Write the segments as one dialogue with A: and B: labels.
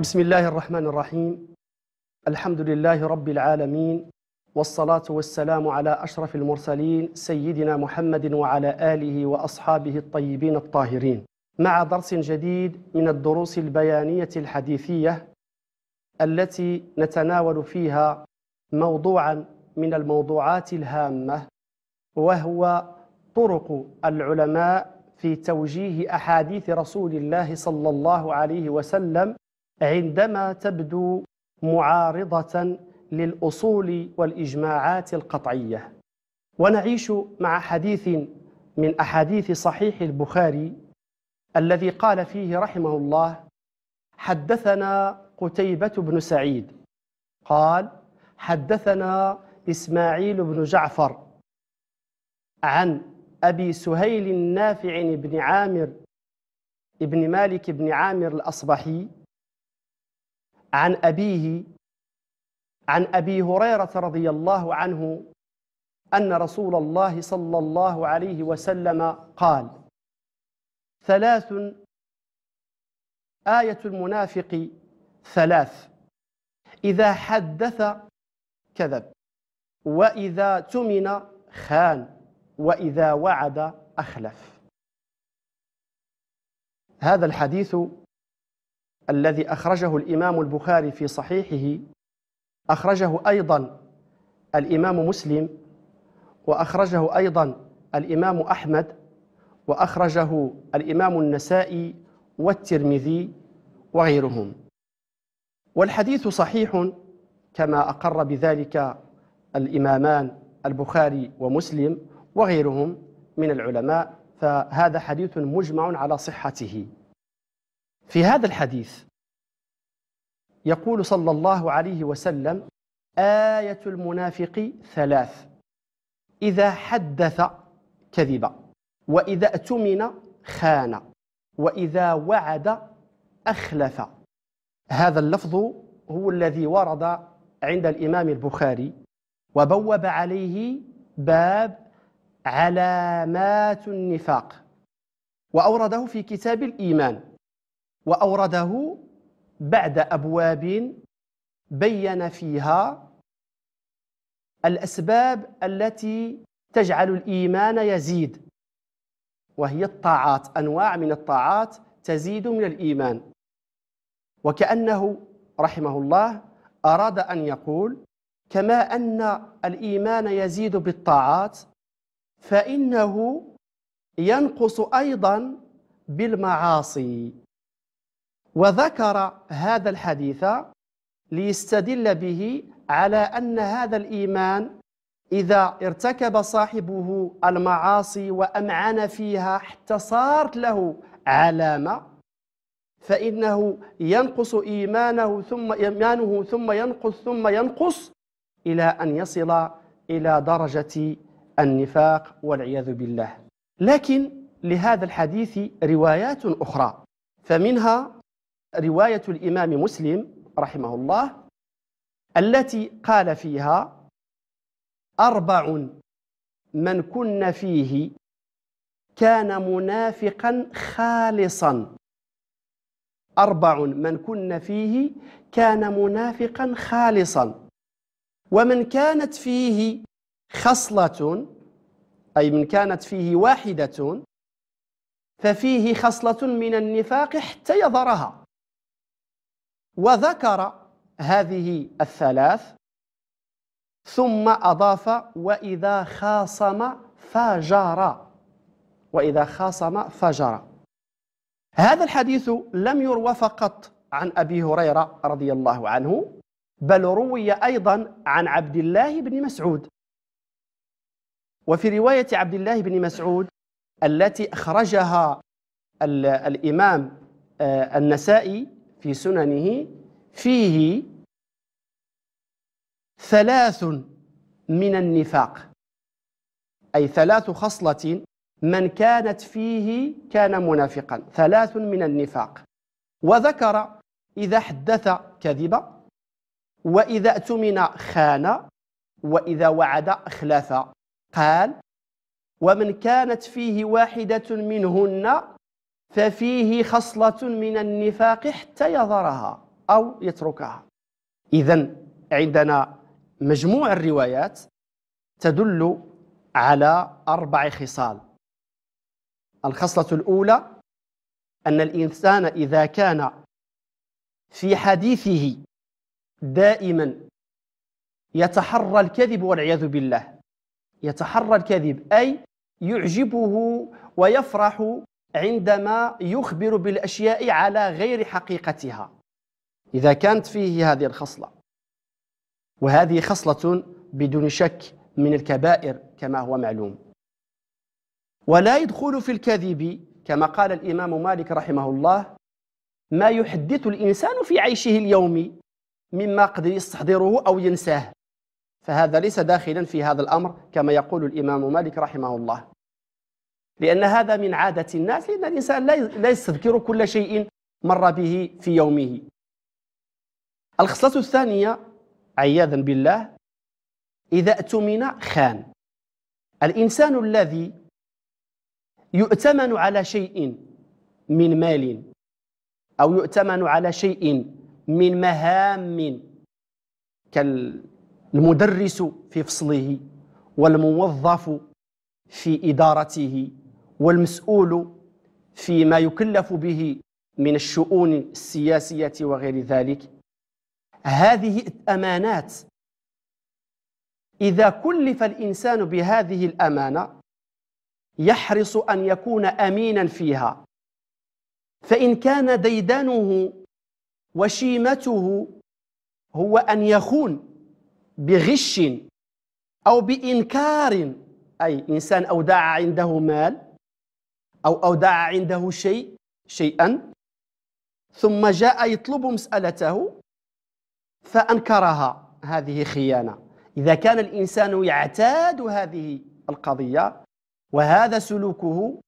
A: بسم الله الرحمن الرحيم الحمد لله رب العالمين والصلاة والسلام على أشرف المرسلين سيدنا محمد وعلى آله وأصحابه الطيبين الطاهرين مع درس جديد من الدروس البيانية الحديثية التي نتناول فيها موضوعا من الموضوعات الهامة وهو طرق العلماء في توجيه أحاديث رسول الله صلى الله عليه وسلم عندما تبدو معارضة للأصول والإجماعات القطعية ونعيش مع حديث من أحاديث صحيح البخاري الذي قال فيه رحمه الله حدثنا قتيبة بن سعيد قال حدثنا إسماعيل بن جعفر عن أبي سهيل النافع بن عامر ابن مالك بن عامر الأصبحي عن أبيه عن أبي هريرة رضي الله عنه أن رسول الله صلى الله عليه وسلم قال ثلاث آية المنافق ثلاث إذا حدث كذب وإذا تمن خان وإذا وعد أخلف هذا الحديث الذي أخرجه الإمام البخاري في صحيحه أخرجه أيضا الإمام مسلم وأخرجه أيضا الإمام أحمد وأخرجه الإمام النسائي والترمذي وغيرهم والحديث صحيح كما أقر بذلك الإمامان البخاري ومسلم وغيرهم من العلماء فهذا حديث مجمع على صحته في هذا الحديث يقول صلى الله عليه وسلم آية المنافق ثلاث إذا حدث كذب وإذا اؤتمن خان وإذا وعد أخلف هذا اللفظ هو الذي ورد عند الإمام البخاري وبوب عليه باب علامات النفاق وأورده في كتاب الإيمان وأورده بعد أبواب بين فيها الأسباب التي تجعل الإيمان يزيد وهي الطاعات أنواع من الطاعات تزيد من الإيمان وكأنه رحمه الله أراد أن يقول كما أن الإيمان يزيد بالطاعات فإنه ينقص أيضا بالمعاصي وذكر هذا الحديث ليستدل به على أن هذا الإيمان إذا ارتكب صاحبه المعاصي وأمعن فيها حتى صارت له علامة فإنه ينقص إيمانه ثم إيمانه ثم ينقص ثم ينقص إلى أن يصل إلى درجة النفاق والعياذ بالله لكن لهذا الحديث روايات أخرى فمنها رواية الإمام مسلم رحمه الله التي قال فيها أربع من كن فيه كان منافقا خالصا أربع من كن فيه كان منافقا خالصا ومن كانت فيه خصلة أي من كانت فيه واحدة ففيه خصلة من النفاق حتى يظهرها وذكر هذه الثلاث ثم أضاف وإذا خاصم فجر وإذا خاصم فجر هذا الحديث لم يروى فقط عن أبي هريرة رضي الله عنه بل روي أيضا عن عبد الله بن مسعود وفي رواية عبد الله بن مسعود التي أخرجها الإمام آه، النسائي في سننه فيه ثلاث من النفاق أي ثلاث خصلة من كانت فيه كان منافقا ثلاث من النفاق وذكر إذا حدث كذب وإذا اؤتمن خان وإذا وعد أخلف قال ومن كانت فيه واحدة منهن ففيه خصلة من النفاق حتى يظهرها أو يتركها إذا عندنا مجموع الروايات تدل على أربع خصال الخصلة الأولى أن الإنسان إذا كان في حديثه دائما يتحرى الكذب والعياذ بالله يتحرى الكذب أي يعجبه ويفرح عندما يخبر بالأشياء على غير حقيقتها إذا كانت فيه هذه الخصلة وهذه خصلة بدون شك من الكبائر كما هو معلوم ولا يدخل في الكذب كما قال الإمام مالك رحمه الله ما يحدث الإنسان في عيشه اليومي مما قد يستحضره أو ينساه فهذا ليس داخلا في هذا الأمر كما يقول الإمام مالك رحمه الله لأن هذا من عادة الناس لأن الإنسان لا يستذكر كل شيء مر به في يومه الخصلة الثانية عياذا بالله إذا أتمن خان الإنسان الذي يؤتمن على شيء من مال أو يؤتمن على شيء من مهام كالمدرس في فصله والموظف في إدارته والمسؤول فيما يكلف به من الشؤون السياسية وغير ذلك هذه أمانات إذا كلف الإنسان بهذه الأمانة يحرص أن يكون أمينا فيها فإن كان ديدنه وشيمته هو أن يخون بغش أو بإنكار أي إنسان أودع عنده مال أو أودع عنده شيء شيئا ثم جاء يطلب مسألته فأنكرها هذه خيانة إذا كان الإنسان يعتاد هذه القضية وهذا سلوكه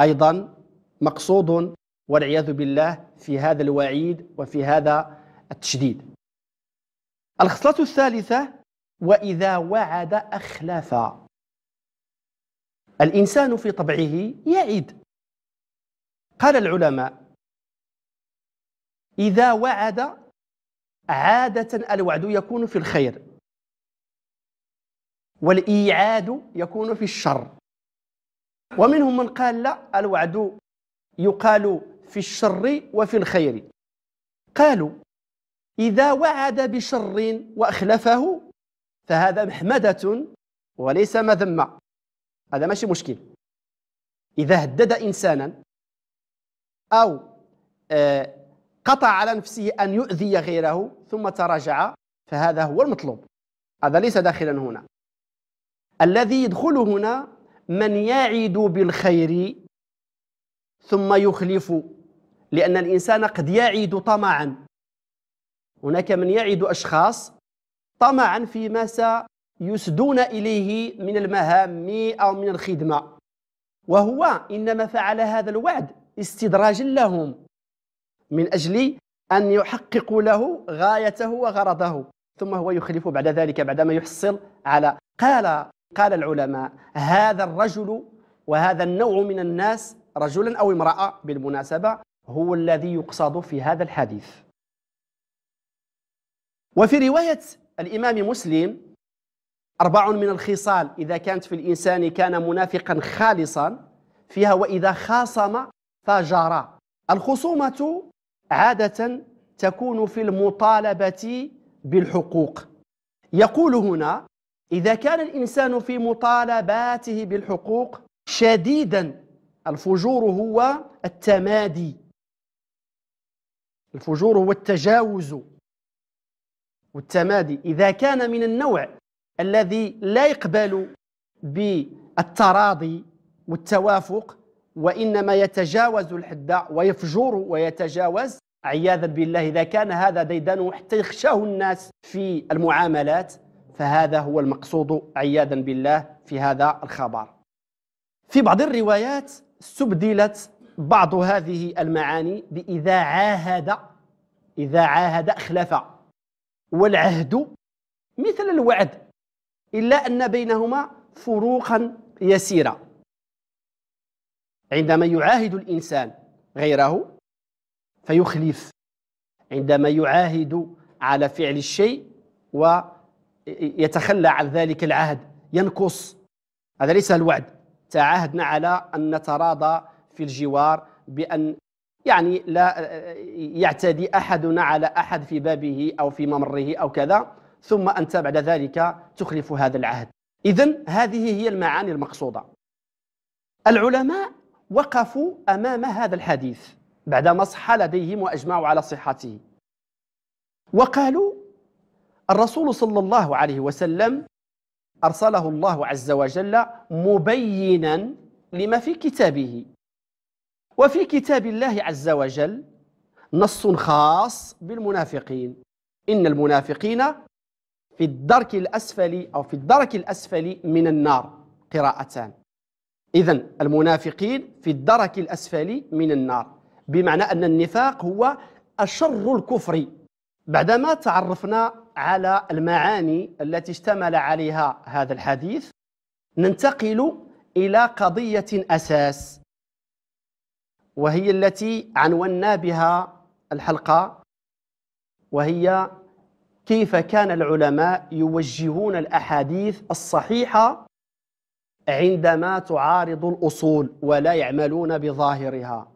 A: أيضا مقصود والعياذ بالله في هذا الوعيد وفي هذا التشديد الخصلة الثالثة وإذا وعد أخلف الإنسان في طبعه يعد قال العلماء إذا وعد عادة الوعد يكون في الخير والإيعاد يكون في الشر ومنهم من قال لا الوعد يقال في الشر وفي الخير قالوا إذا وعد بشر وأخلفه فهذا محمدة وليس مذمة هذا ماشي مشكل إذا هدد إنسانا أو آه، قطع على نفسه أن يؤذي غيره ثم تراجع فهذا هو المطلوب هذا ليس داخلا هنا الذي يدخل هنا من يعد بالخير ثم يخلف لأن الإنسان قد يعد طمعا هناك من يعد أشخاص طمعا فيما يسدون إليه من المهام أو من الخدمة وهو إنما فعل هذا الوعد استدراجا لهم من أجل أن يحققوا له غايته وغرضه ثم هو يخلف بعد ذلك بعدما يحصل على قال قال العلماء هذا الرجل وهذا النوع من الناس رجلا أو امرأة بالمناسبة هو الذي يقصد في هذا الحديث وفي رواية الإمام مسلم أربع من الخصال إذا كانت في الإنسان كان منافقا خالصا فيها وإذا خاصم فجرى الخصومة عادة تكون في المطالبة بالحقوق يقول هنا إذا كان الإنسان في مطالباته بالحقوق شديدا الفجور هو التمادي الفجور هو التجاوز والتمادي إذا كان من النوع الذي لا يقبل بالتراضي والتوافق وانما يتجاوز الحد ويفجر ويتجاوز عياذا بالله اذا كان هذا ديدنه حتى يخشاه الناس في المعاملات فهذا هو المقصود عياذا بالله في هذا الخبر. في بعض الروايات استبدلت بعض هذه المعاني بإذا عاهد إذا عاهد أخلف والعهد مثل الوعد إلا أن بينهما فروقا يسيرة عندما يعاهد الإنسان غيره فيخلف عندما يعاهد على فعل الشيء ويتخلى عن ذلك العهد ينقص هذا ليس الوعد تعاهدنا على أن نتراضى في الجوار بأن يعني لا يعتدي أحدنا على أحد في بابه أو في ممره أو كذا ثم أنت بعد ذلك تخلف هذا العهد إذا هذه هي المعاني المقصودة العلماء وقفوا أمام هذا الحديث بعدما صح لديهم وأجمعوا على صحته وقالوا الرسول صلى الله عليه وسلم أرسله الله عز وجل مبينا لما في كتابه وفي كتاب الله عز وجل نص خاص بالمنافقين إن المنافقين في الدرك الأسفل أو في الدرك الأسفل من النار قراءتان إذا المنافقين في الدرك الأسفل من النار بمعنى أن النفاق هو أشر الكفر بعدما تعرفنا على المعاني التي اشتمل عليها هذا الحديث ننتقل إلى قضية أساس وهي التي عنونا بها الحلقة وهي كيف كان العلماء يوجهون الأحاديث الصحيحة عندما تعارض الأصول ولا يعملون بظاهرها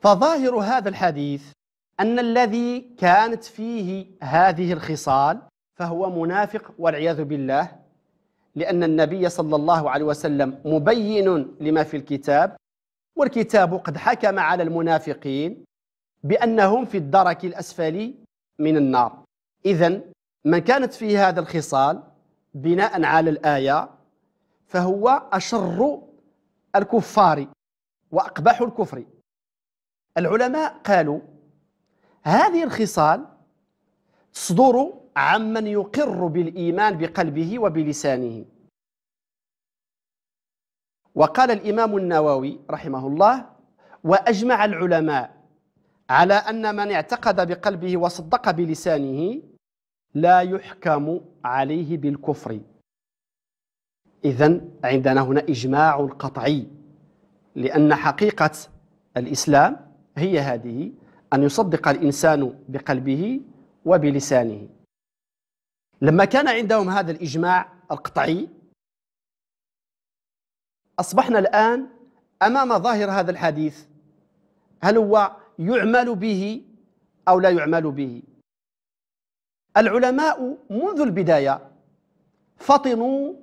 A: فظاهر هذا الحديث أن الذي كانت فيه هذه الخصال فهو منافق والعياذ بالله لأن النبي صلى الله عليه وسلم مبين لما في الكتاب والكتاب قد حكم على المنافقين بأنهم في الدرك الأسفل من النار إذا من كانت فيه هذا الخصال بناء على الآية فهو أشر الكفار وأقبح الكفر العلماء قالوا هذه الخصال تصدر عمن يقر بالإيمان بقلبه وبلسانه وقال الإمام النووي رحمه الله وأجمع العلماء على أن من اعتقد بقلبه وصدق بلسانه لا يحكم عليه بالكفر إذا عندنا هنا إجماع قطعي لأن حقيقة الإسلام هي هذه أن يصدق الإنسان بقلبه وبلسانه لما كان عندهم هذا الإجماع القطعي أصبحنا الآن أمام ظاهر هذا الحديث هل هو يعمل به أو لا يعمل به العلماء منذ البداية فطنوا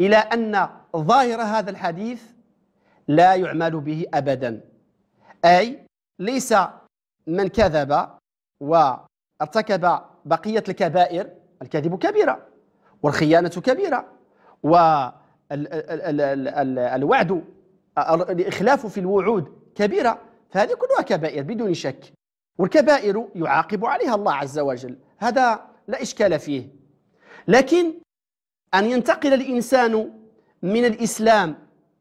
A: إلى أن ظاهر هذا الحديث لا يعمل به أبدا أي ليس من كذب وارتكب بقية الكبائر الكذب كبيرة والخيانة كبيرة والوعد الإخلاف في الوعود كبيرة فهذه كلها كبائر بدون شك والكبائر يعاقب عليها الله عز وجل هذا لا إشكال فيه لكن أن ينتقل الإنسان من الإسلام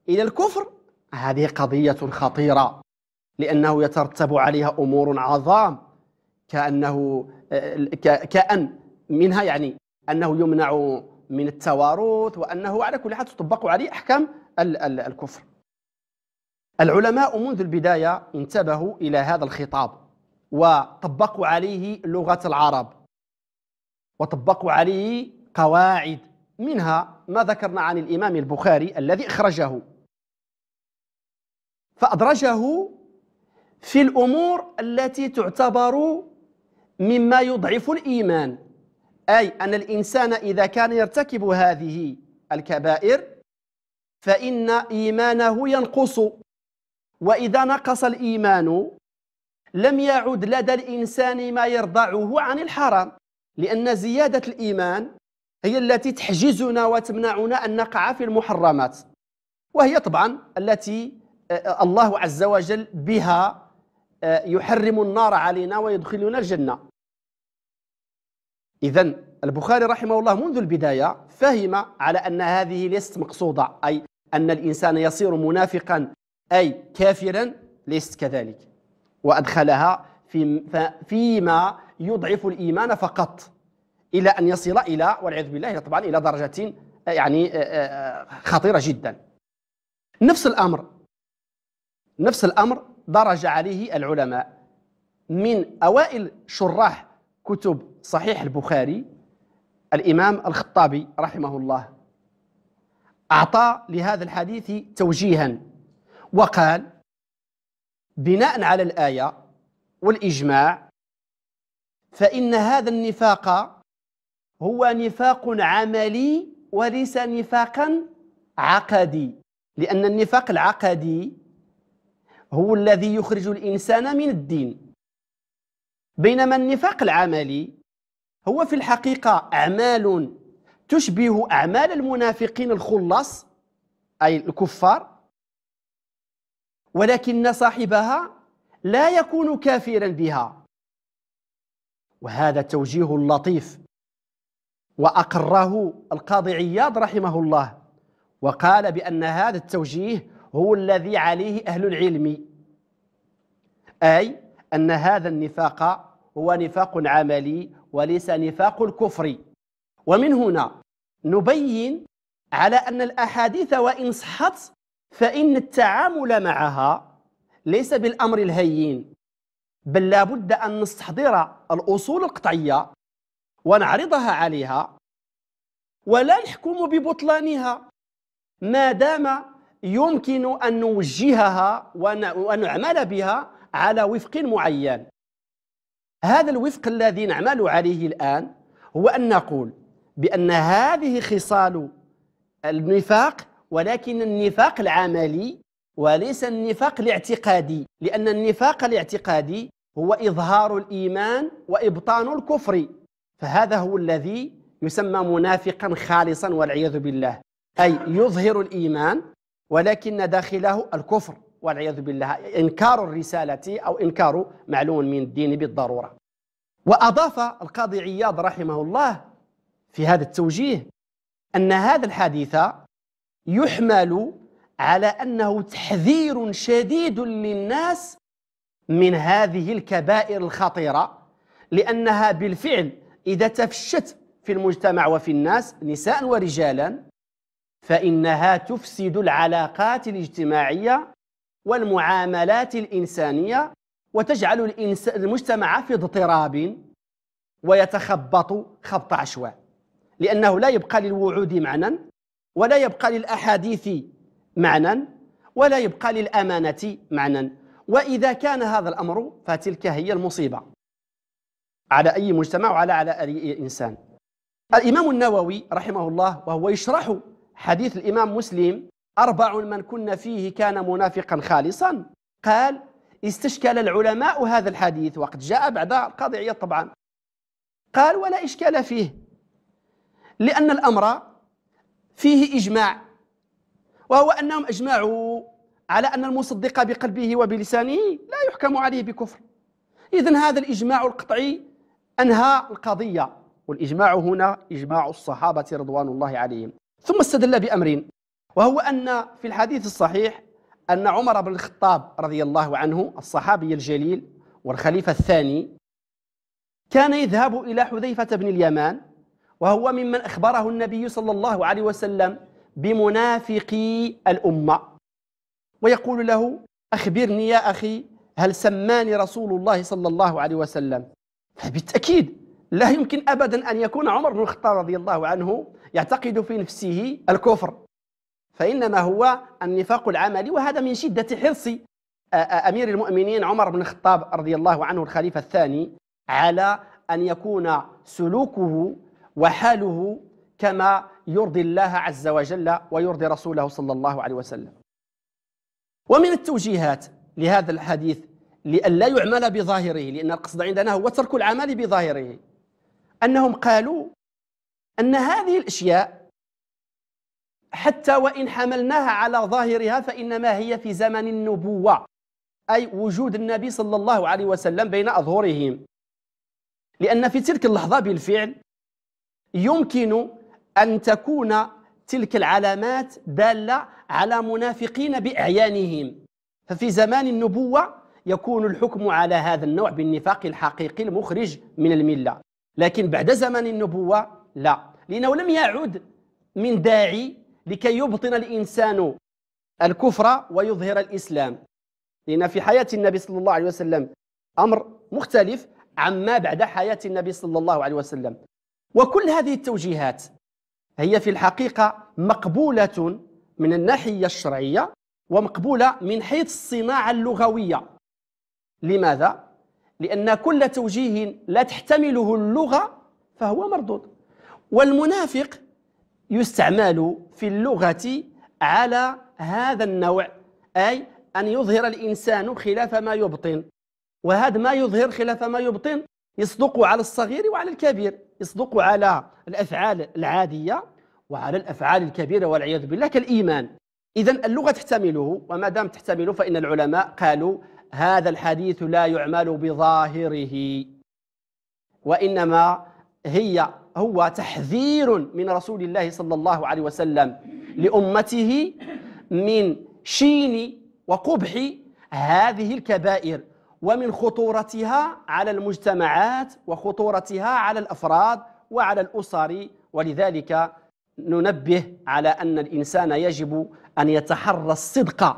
A: إلى الكفر هذه قضية خطيرة لأنه يترتب عليها أمور عظام كأنه كأن منها يعني أنه يمنع من التوارث وأنه على كل حال تطبق عليه أحكام الكفر العلماء منذ البداية انتبهوا إلى هذا الخطاب وطبقوا عليه لغة العرب وطبقوا عليه قواعد منها ما ذكرنا عن الإمام البخاري الذي أخرجه فأدرجه في الأمور التي تعتبر مما يضعف الإيمان أي أن الإنسان إذا كان يرتكب هذه الكبائر فإن إيمانه ينقص وإذا نقص الإيمان لم يعد لدى الإنسان ما يرضعه عن الحرام لأن زيادة الإيمان هي التي تحجزنا وتمنعنا أن نقع في المحرمات وهي طبعا التي آه، الله عز وجل بها آه، يحرم النار علينا ويدخلنا الجنة إذا البخاري رحمه الله منذ البداية فهم على أن هذه ليست مقصودة أي أن الإنسان يصير منافقا أي كافرا ليست كذلك وأدخلها في فيما يضعف الإيمان فقط إلى أن يصل إلى والعياذ بالله طبعا إلى درجة يعني آه، آه، آه، خطيرة جدا نفس الأمر نفس الأمر درج عليه العلماء من أوائل شراح كتب صحيح البخاري الإمام الخطابي رحمه الله أعطى لهذا الحديث توجيها وقال بناء على الآية والإجماع فإن هذا النفاق هو نفاق عملي وليس نفاقا عقدي لأن النفاق العقدي هو الذي يخرج الإنسان من الدين بينما النفاق العملي هو في الحقيقة أعمال تشبه أعمال المنافقين الخلص أي الكفار ولكن صاحبها لا يكون كافرا بها وهذا توجيه لطيف وأقره القاضي عياض رحمه الله وقال بأن هذا التوجيه هو الذي عليه أهل العلم أي أن هذا النفاق هو نفاق عملي وليس نفاق الكفر ومن هنا نبين على أن الأحاديث وإن صحت فإن التعامل معها ليس بالأمر الهين بل لابد أن نستحضر الأصول القطعية ونعرضها عليها ولا نحكم ببطلانها ما دام يمكن أن نوجهها ونعمل بها على وفق معين هذا الوفق الذي نعمل عليه الآن هو أن نقول بأن هذه خصال النفاق ولكن النفاق العملي وليس النفاق الاعتقادي لأن النفاق الاعتقادي هو إظهار الإيمان وإبطان الكفر فهذا هو الذي يسمى منافقا خالصا والعياذ بالله أي يظهر الإيمان ولكن داخله الكفر والعياذ بالله إنكار الرسالة أو إنكار معلوم من الدين بالضرورة وأضاف القاضي عياض رحمه الله في هذا التوجيه أن هذا الحديث يحمل على أنه تحذير شديد للناس من هذه الكبائر الخطيرة لأنها بالفعل إذا تفشت في المجتمع وفي الناس نساء ورجالا فإنها تفسد العلاقات الاجتماعية والمعاملات الإنسانية وتجعل الإنسان المجتمع في اضطراب ويتخبط خبط عشواء لأنه لا يبقى للوعود معنى ولا يبقى للأحاديث معنى ولا يبقى للأمانة معنى وإذا كان هذا الأمر فتلك هي المصيبة على أي مجتمع وعلى على أي إنسان الإمام النووي رحمه الله وهو يشرح حديث الإمام مسلم أربع من كنا فيه كان منافقا خالصا قال استشكل العلماء هذا الحديث وقد جاء بعد القاضي عياد طبعا قال ولا إشكال فيه لأن الأمر فيه إجماع وهو أنهم أجمعوا على أن المصدق بقلبه وبلسانه لا يحكم عليه بكفر إذا هذا الإجماع القطعي أنهى القضية والإجماع هنا إجماع الصحابة رضوان الله عليهم ثم استدل بأمر وهو أن في الحديث الصحيح أن عمر بن الخطاب رضي الله عنه الصحابي الجليل والخليفة الثاني كان يذهب إلى حذيفة بن اليمان وهو ممن أخبره النبي صلى الله عليه وسلم بمنافقي الأمة ويقول له أخبرني يا أخي هل سماني رسول الله صلى الله عليه وسلم بالتأكيد لا يمكن أبدا أن يكون عمر بن الخطاب رضي الله عنه يعتقد في نفسه الكفر فإنما هو النفاق العملي وهذا من شدة حرص آه، آه، أمير المؤمنين عمر بن الخطاب رضي الله عنه الخليفة الثاني على أن يكون سلوكه وحاله كما يرضي الله عز وجل ويرضي رسوله صلى الله عليه وسلم ومن التوجيهات لهذا الحديث لئلا يعمل بظاهره لأن القصد عندنا هو ترك العمل بظاهره أنهم قالوا أن هذه الأشياء حتى وإن حملناها على ظاهرها فإنما هي في زمن النبوة أي وجود النبي صلى الله عليه وسلم بين أظهرهم لأن في تلك اللحظة بالفعل يمكن أن تكون تلك العلامات دالة على منافقين بأعيانهم ففي زمان النبوة يكون الحكم على هذا النوع بالنفاق الحقيقي المخرج من الملة لكن بعد زمان النبوة لا لأنه لم يعد من داعي لكي يبطن الإنسان الكفر ويظهر الإسلام لأن في حياة النبي صلى الله عليه وسلم أمر مختلف عما بعد حياة النبي صلى الله عليه وسلم وكل هذه التوجيهات هي في الحقيقة مقبولة من الناحية الشرعية ومقبولة من حيث الصناعة اللغوية لماذا؟ لأن كل توجيه لا تحتمله اللغة فهو مردود والمنافق يستعمل في اللغة على هذا النوع أي أن يظهر الإنسان خلاف ما يبطن وهذا ما يظهر خلاف ما يبطن يصدق على الصغير وعلى الكبير يصدق على الأفعال العادية وعلى الأفعال الكبيرة والعياذ بالله كالإيمان إذا اللغة تحتمله وما دام تحتمله فإن العلماء قالوا هذا الحديث لا يعمل بظاهره وإنما هي هو تحذير من رسول الله صلى الله عليه وسلم لأمته من شين وقبح هذه الكبائر ومن خطورتها على المجتمعات وخطورتها على الافراد وعلى الاسر ولذلك ننبه على ان الانسان يجب ان يتحرى الصدق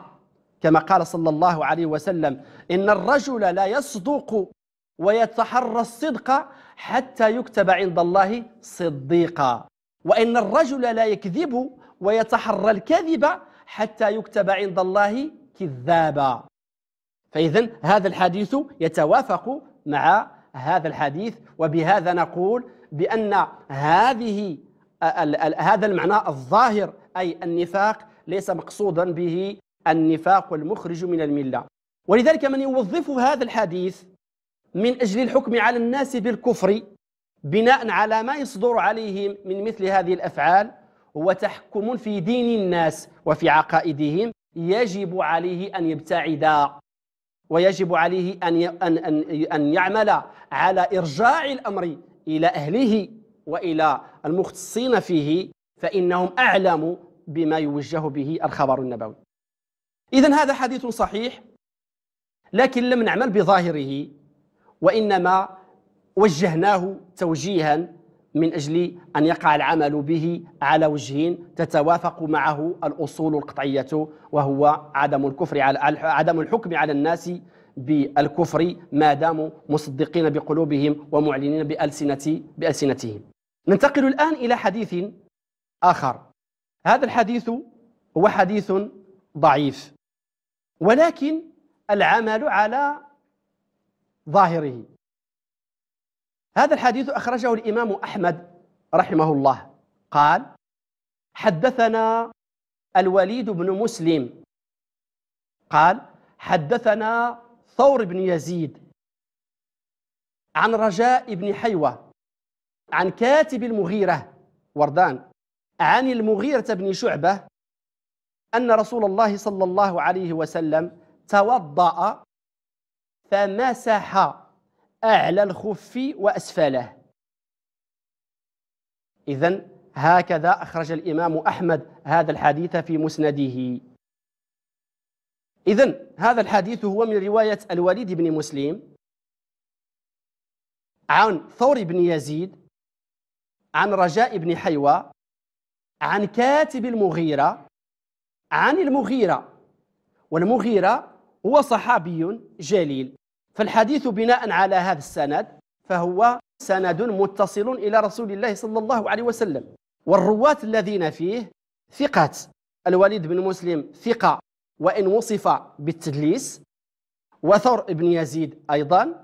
A: كما قال صلى الله عليه وسلم ان الرجل لا يصدق ويتحرى الصدق حتى يكتب عند الله صديقا وان الرجل لا يكذب ويتحرى الكذب حتى يكتب عند الله كذابا فإذا هذا الحديث يتوافق مع هذا الحديث وبهذا نقول بأن هذه هذا المعنى الظاهر أي النفاق ليس مقصودا به النفاق المخرج من الملة ولذلك من يوظف هذا الحديث من أجل الحكم على الناس بالكفر بناء على ما يصدر عليهم من مثل هذه الأفعال هو تحكم في دين الناس وفي عقائدهم يجب عليه أن يبتعد ويجب عليه أن أن أن يعمل على إرجاع الأمر إلى أهله وإلى المختصين فيه فإنهم أعلم بما يوجه به الخبر النبوي إذا هذا حديث صحيح لكن لم نعمل بظاهره وإنما وجهناه توجيها من أجل أن يقع العمل به على وجه تتوافق معه الأصول القطعية وهو عدم الكفر على عدم الحكم على الناس بالكفر ما داموا مصدقين بقلوبهم ومعلنين بألسنة بألسنتهم ننتقل الآن إلى حديث آخر هذا الحديث هو حديث ضعيف ولكن العمل على ظاهره هذا الحديث أخرجه الإمام أحمد رحمه الله قال حدثنا الوليد بن مسلم قال حدثنا ثور بن يزيد عن رجاء بن حيوة عن كاتب المغيرة وردان عن المغيرة بن شعبة أن رسول الله صلى الله عليه وسلم توضأ فمسح أعلى الخف وأسفله إذا هكذا أخرج الإمام أحمد هذا الحديث في مسنده إذا هذا الحديث هو من رواية الوليد بن مسلم عن ثور بن يزيد عن رجاء بن حيوى عن كاتب المغيرة عن المغيرة والمغيرة هو صحابي جليل فالحديث بناء على هذا السند فهو سند متصل إلى رسول الله صلى الله عليه وسلم والرواة الذين فيه ثقة الوليد بن مسلم ثقة وإن وصف بالتدليس وثور بن يزيد أيضا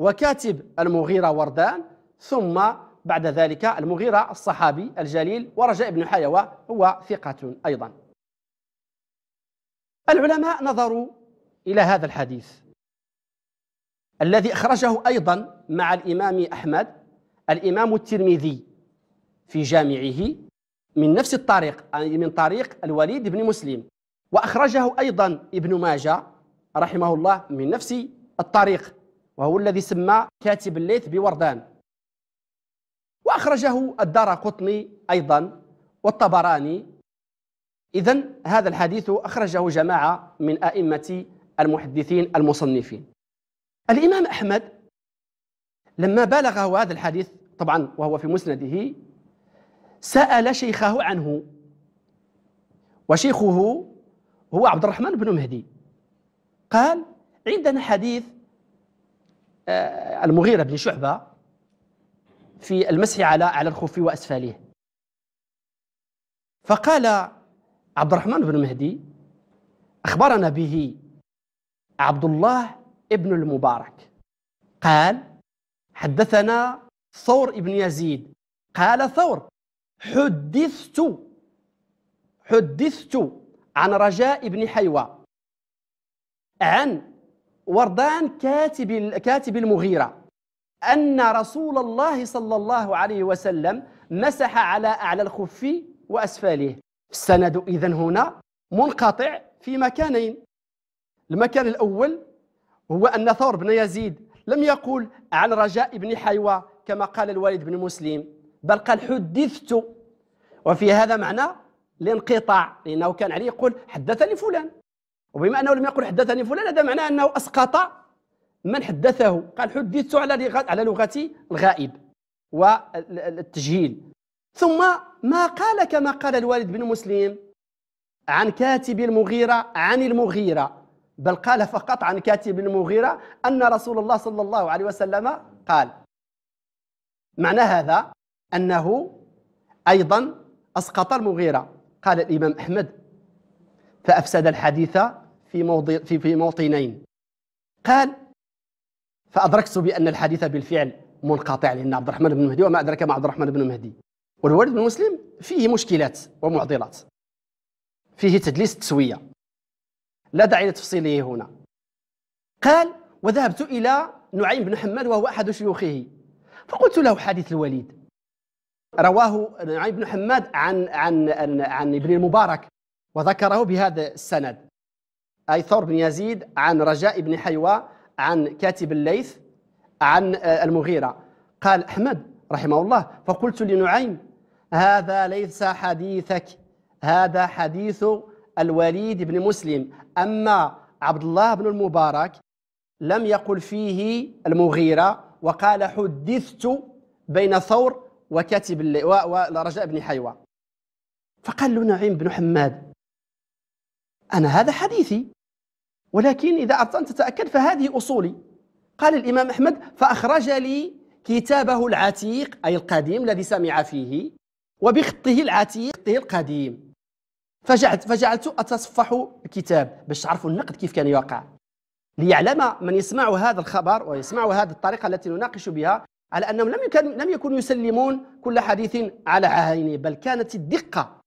A: وكاتب المغيرة وردان ثم بعد ذلك المغيرة الصحابي الجليل ورجاء بن حيوة هو ثقة أيضا العلماء نظروا إلى هذا الحديث الذي أخرجه أيضا مع الإمام أحمد الإمام الترمذي في جامعه من نفس الطريق من طريق الوليد بن مسلم وأخرجه أيضا ابن ماجه رحمه الله من نفس الطريق وهو الذي سمى كاتب الليث بوردان وأخرجه الدار قطني أيضا والطبراني إذا هذا الحديث أخرجه جماعة من أئمة المحدثين المصنفين الإمام أحمد لما بلغه هذا الحديث طبعا وهو في مسنده سأل شيخه عنه وشيخه هو عبد الرحمن بن مهدي قال عندنا حديث آه، المغيرة بن شعبة في المسح على على الخف وأسفله فقال عبد الرحمن بن مهدي أخبرنا به عبد الله ابن المبارك قال حدثنا ثور ابن يزيد قال ثور حدثت حدثت عن رجاء بن حيوى عن وردان كاتب كاتب المغيرة أن رسول الله صلى الله عليه وسلم مسح على أعلى الخف وأسفله السند إذن هنا منقطع في مكانين المكان الأول هو أن ثور بن يزيد لم يقول عن رجاء بن حيوى كما قال الوالد بن مسلم بل قال حدثت وفي هذا معنى الانقطاع لأنه كان عليه يقول حدثني فلان وبما أنه لم يقل حدثني فلان هذا معناه أنه أسقط من حدثه قال حدثت على لغة على لغة الغائب والتجهيل ثم ما قال كما قال الوالد بن مسلم عن كاتب المغيرة عن المغيرة بل قال فقط عن كاتب المغيرة أن رسول الله صلى الله عليه وسلم قال معنى هذا أنه أيضا أسقط المغيرة قال الإمام أحمد فأفسد الحديث في, موضي في, في موطنين قال فأدركت بأن الحديث بالفعل منقطع لأن عبد الرحمن بن مهدي وما أدرك ما عبد الرحمن بن مهدي والوالد بن مسلم فيه مشكلات ومعضلات فيه تدليس التسوية لا داعي لتفصيله هنا قال وذهبت إلى نعيم بن حماد وهو أحد شيوخه فقلت له حديث الوليد رواه نعيم بن حماد عن عن عن, عن ابن المبارك وذكره بهذا السند أي ثور بن يزيد عن رجاء بن حيوى عن كاتب الليث عن آه، المغيرة قال أحمد رحمه الله فقلت لنعيم هذا ليس حديثك هذا حديث الوليد بن مسلم أما عبد الله بن المبارك لم يقل فيه المغيرة وقال حدثت بين ثور وكاتب ورجاء بن حيوى فقال له نعيم بن حماد أنا هذا حديثي ولكن إذا أردت أن تتأكد فهذه أصولي قال الإمام أحمد فأخرج لي كتابه العتيق أي القديم الذي سمع فيه وبخطه العتيق القديم فجعلت فجعلت اتصفح الكتاب باش تعرفوا النقد كيف كان يوقع ليعلم من يسمع هذا الخبر ويسمع هذه الطريقه التي نناقش بها على انهم لم يكن لم يكونوا يسلمون كل حديث على عينه بل كانت الدقه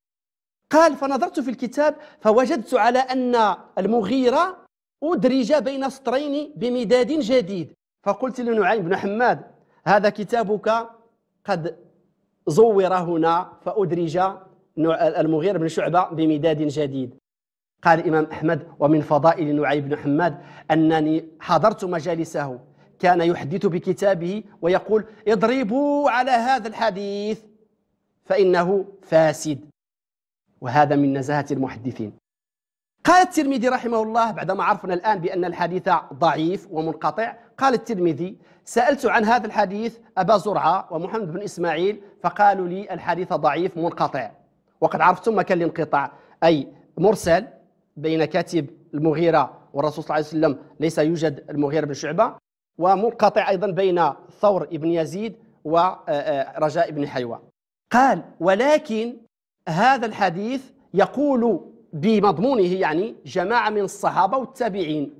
A: قال فنظرت في الكتاب فوجدت على ان المغيره ادرج بين سطرين بمداد جديد فقلت لنعيم بن حماد هذا كتابك قد زور هنا فادرج المغير بن شعبة بمداد جديد قال الإمام أحمد ومن فضائل نعي بن حماد أنني حضرت مجالسه كان يحدث بكتابه ويقول اضربوا على هذا الحديث فإنه فاسد وهذا من نزاهة المحدثين قال الترمذي رحمه الله بعدما عرفنا الآن بأن الحديث ضعيف ومنقطع قال الترمذي سألت عن هذا الحديث أبا زرعة ومحمد بن إسماعيل فقالوا لي الحديث ضعيف منقطع وقد عرفتم مكان الانقطاع أي مرسل بين كاتب المغيرة والرسول صلى الله عليه وسلم ليس يوجد المغيرة بن شعبة ومنقطع أيضا بين ثور ابن يزيد ورجاء آه، آه، بن حيوة قال ولكن هذا الحديث يقول بمضمونه يعني جماعة من الصحابة والتابعين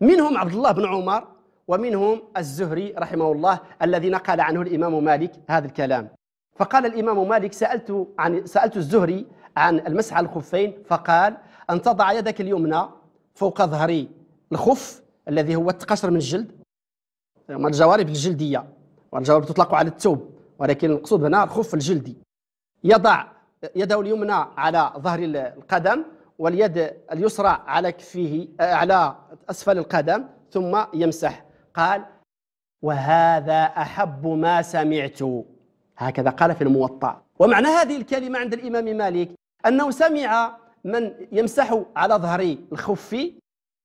A: منهم عبد الله بن عمر ومنهم الزهري رحمه الله الذي نقل عنه الإمام مالك هذا الكلام فقال الإمام مالك سألت عن سألت الزهري عن المسح على الخفين فقال أن تضع يدك اليمنى فوق ظهر الخف الذي هو التقشر من الجلد الجوارب الجلدية والجوارب تطلق على الثوب ولكن المقصود هنا الخف الجلدي يضع يده اليمنى على ظهر القدم واليد اليسرى على كفيه على أسفل القدم ثم يمسح قال وهذا أحب ما سمعت هكذا قال في الموطأ ومعنى هذه الكلمة عند الإمام مالك أنه سمع من يمسح على ظهر الخف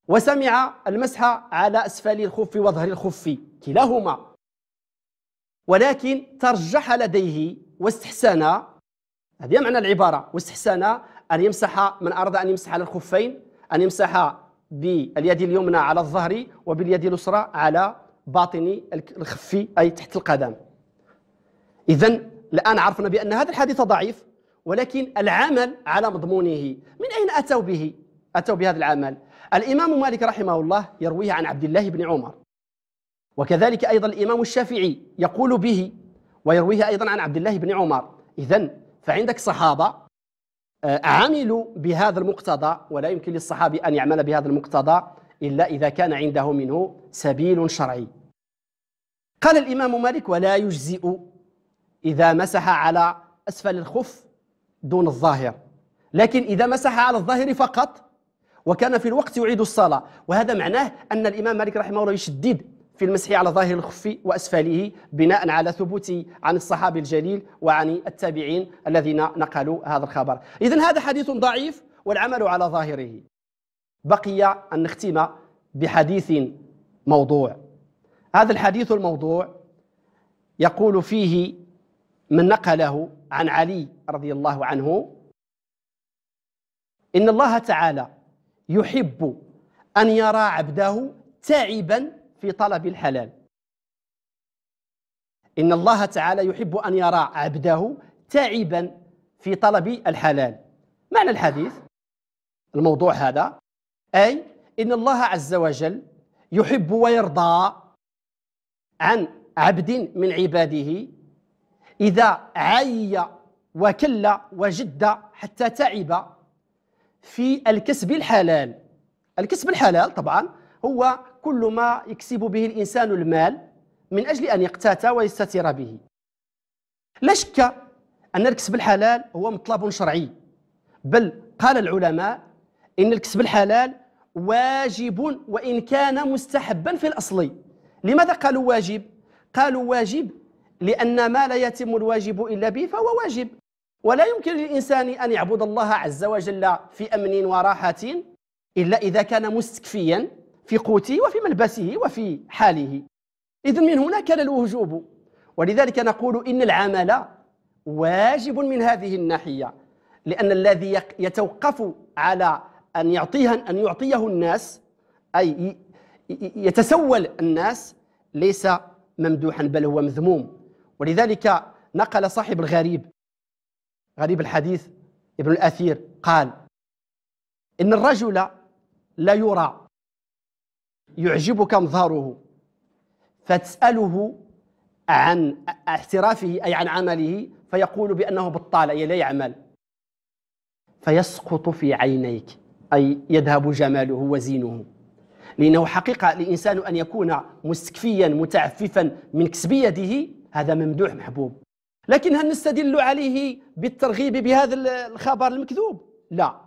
A: وسمع المسح على أسفل الخف وظهر الخف كلاهما ولكن ترجح لديه واستحسن هذه معنى العبارة واستحسن أن يمسح من أراد أن يمسح على الخفين أن يمسح باليد اليمنى على الظهر وباليد اليسرى على باطن الخف أي تحت القدم إذا الآن عرفنا بأن هذا الحديث ضعيف ولكن العمل على مضمونه من أين أتوا به؟ أتوا بهذا العمل الإمام مالك رحمه الله يرويه عن عبد الله بن عمر وكذلك أيضا الإمام الشافعي يقول به ويرويه أيضا عن عبد الله بن عمر إذا فعندك صحابة آه، عملوا بهذا المقتضى ولا يمكن للصحابي أن يعمل بهذا المقتضى إلا إذا كان عنده منه سبيل شرعي قال الإمام مالك ولا يجزئ إذا مسح على أسفل الخف دون الظاهر لكن إذا مسح على الظاهر فقط وكان في الوقت يعيد الصلاة وهذا معناه أن الإمام مالك رحمه الله يشدد في المسح على ظاهر الخف وأسفله بناء على ثبوت عن الصحابي الجليل وعن التابعين الذين نقلوا هذا الخبر إذا هذا حديث ضعيف والعمل على ظاهره بقي أن نختم بحديث موضوع هذا الحديث الموضوع يقول فيه من نقله عن علي رضي الله عنه إن الله تعالى يحب أن يرى عبده تعبا في طلب الحلال إن الله تعالى يحب أن يرى عبده تعبا في طلب الحلال معنى الحديث الموضوع هذا أي إن الله عز وجل يحب ويرضى عن عبد من عباده إذا عي وكل وجد حتى تعب في الكسب الحلال الكسب الحلال طبعا هو كل ما يكسب به الإنسان المال من أجل أن يقتات ويستتر به لا شك أن الكسب الحلال هو مطلب شرعي بل قال العلماء إن الكسب الحلال واجب وإن كان مستحبا في الأصل لماذا قالوا واجب؟ قالوا واجب لأن ما لا يتم الواجب إلا به فهو واجب ولا يمكن للإنسان أن يعبد الله عز وجل في أمن وراحة إلا إذا كان مستكفيا في قوته وفي ملبسه وفي حاله إذ من هنا كان الوجوب ولذلك نقول إن العمل واجب من هذه الناحية لأن الذي يتوقف على أن يعطيه أن يعطيه الناس أي يتسول الناس ليس ممدوحا بل هو مذموم ولذلك نقل صاحب الغريب غريب الحديث ابن الأثير قال إن الرجل لا يرى يعجبك مظهره فتسأله عن احترافه أي عن عمله فيقول بأنه بطال أي لا يعمل فيسقط في عينيك أي يذهب جماله وزينه لأنه حقيقة للإنسان أن يكون مستكفيا متعففا من كسب يده هذا ممدوح محبوب لكن هل نستدل عليه بالترغيب بهذا الخبر المكذوب لا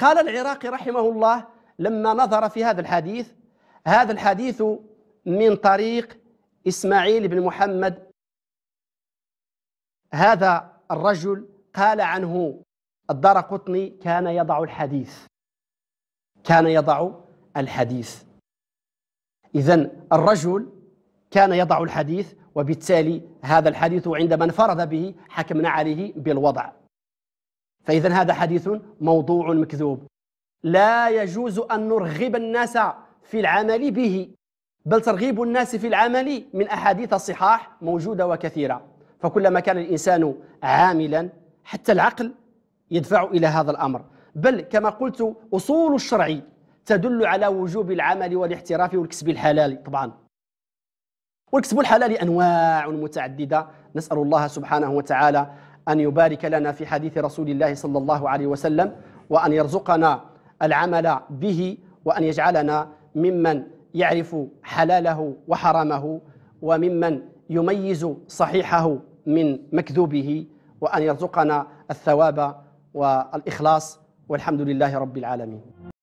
A: قال العراقي رحمه الله لما نظر في هذا الحديث هذا الحديث من طريق إسماعيل بن محمد هذا الرجل قال عنه الدار قطني كان يضع الحديث كان يضع الحديث إذا الرجل كان يضع الحديث وبالتالي هذا الحديث عندما انفرد به حكمنا عليه بالوضع فإذا هذا حديث موضوع مكذوب لا يجوز أن نرغب الناس في العمل به بل ترغيب الناس في العمل من أحاديث الصحاح موجودة وكثيرة فكلما كان الإنسان عاملا حتى العقل يدفع إلى هذا الأمر بل كما قلت أصول الشرع تدل على وجوب العمل والاحتراف والكسب الحلال طبعا والكسب الحلال أنواع متعددة نسأل الله سبحانه وتعالى أن يبارك لنا في حديث رسول الله صلى الله عليه وسلم وأن يرزقنا العمل به وأن يجعلنا ممن يعرف حلاله وحرامه وممن يميز صحيحه من مكذوبه وأن يرزقنا الثواب والإخلاص والحمد لله رب العالمين